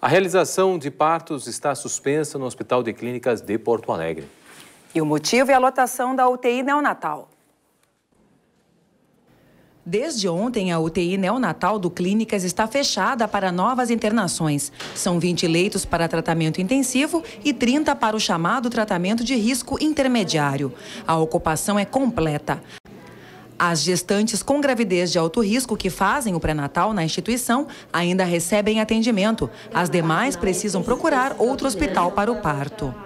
A realização de partos está suspensa no Hospital de Clínicas de Porto Alegre. E o motivo é a lotação da UTI neonatal. Desde ontem, a UTI neonatal do Clínicas está fechada para novas internações. São 20 leitos para tratamento intensivo e 30 para o chamado tratamento de risco intermediário. A ocupação é completa. As gestantes com gravidez de alto risco que fazem o pré-natal na instituição ainda recebem atendimento. As demais precisam procurar outro hospital para o parto.